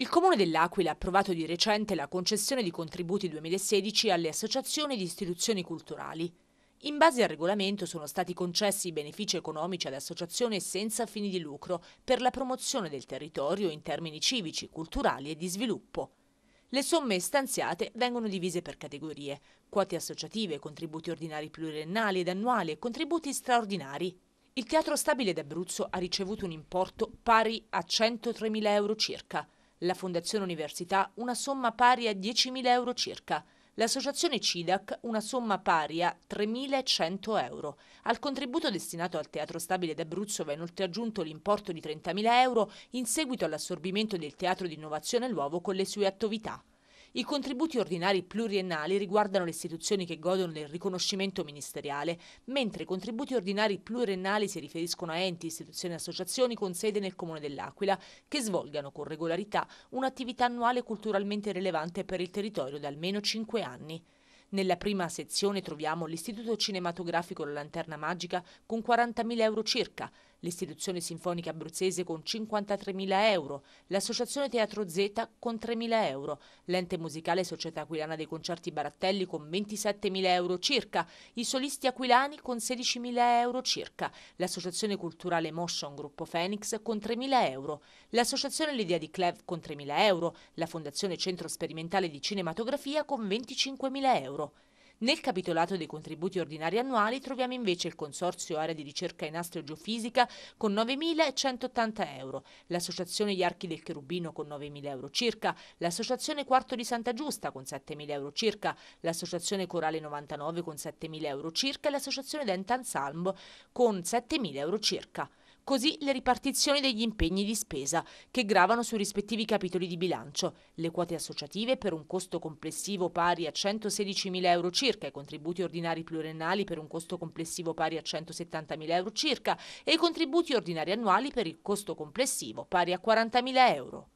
Il Comune dell'Aquila ha approvato di recente la concessione di contributi 2016 alle associazioni di istituzioni culturali. In base al regolamento sono stati concessi benefici economici ad associazioni senza fini di lucro per la promozione del territorio in termini civici, culturali e di sviluppo. Le somme stanziate vengono divise per categorie, quote associative, contributi ordinari pluriennali ed annuali e contributi straordinari. Il Teatro Stabile d'Abruzzo ha ricevuto un importo pari a 103.000 euro circa, la Fondazione Università una somma pari a 10.000 euro circa, l'associazione CIDAC una somma pari a 3.100 euro. Al contributo destinato al Teatro Stabile d'Abruzzo va inoltre aggiunto l'importo di 30.000 euro in seguito all'assorbimento del Teatro di Innovazione Luovo con le sue attività. I contributi ordinari pluriennali riguardano le istituzioni che godono del riconoscimento ministeriale, mentre i contributi ordinari pluriennali si riferiscono a enti, istituzioni e associazioni con sede nel Comune dell'Aquila che svolgano con regolarità un'attività annuale culturalmente rilevante per il territorio da almeno 5 anni. Nella prima sezione troviamo l'Istituto Cinematografico La Lanterna Magica con 40.000 euro circa, l'Istituzione Sinfonica Abruzzese con 53.000 euro, l'Associazione Teatro Z con 3.000 euro, l'ente musicale Società Aquilana dei Concerti Barattelli con 27.000 euro circa, i solisti aquilani con 16.000 euro circa, l'Associazione Culturale Motion Gruppo Phoenix con 3.000 euro, l'Associazione L'Idea di Clev con 3.000 euro, la Fondazione Centro Sperimentale di Cinematografia con 25.000 euro. Nel capitolato dei contributi ordinari annuali troviamo invece il Consorzio Area di Ricerca in Astrogeofisica con 9.180 euro, l'Associazione Gli Archi del Cherubino con 9.000 euro circa, l'Associazione Quarto di Santa Giusta con 7.000 euro circa, l'Associazione Corale 99 con 7.000 euro circa e l'Associazione Dentan Salmo con 7.000 euro circa così le ripartizioni degli impegni di spesa che gravano sui rispettivi capitoli di bilancio, le quote associative per un costo complessivo pari a 116.000 euro circa, i contributi ordinari pluriennali per un costo complessivo pari a 170.000 euro circa e i contributi ordinari annuali per il costo complessivo pari a 40.000 euro.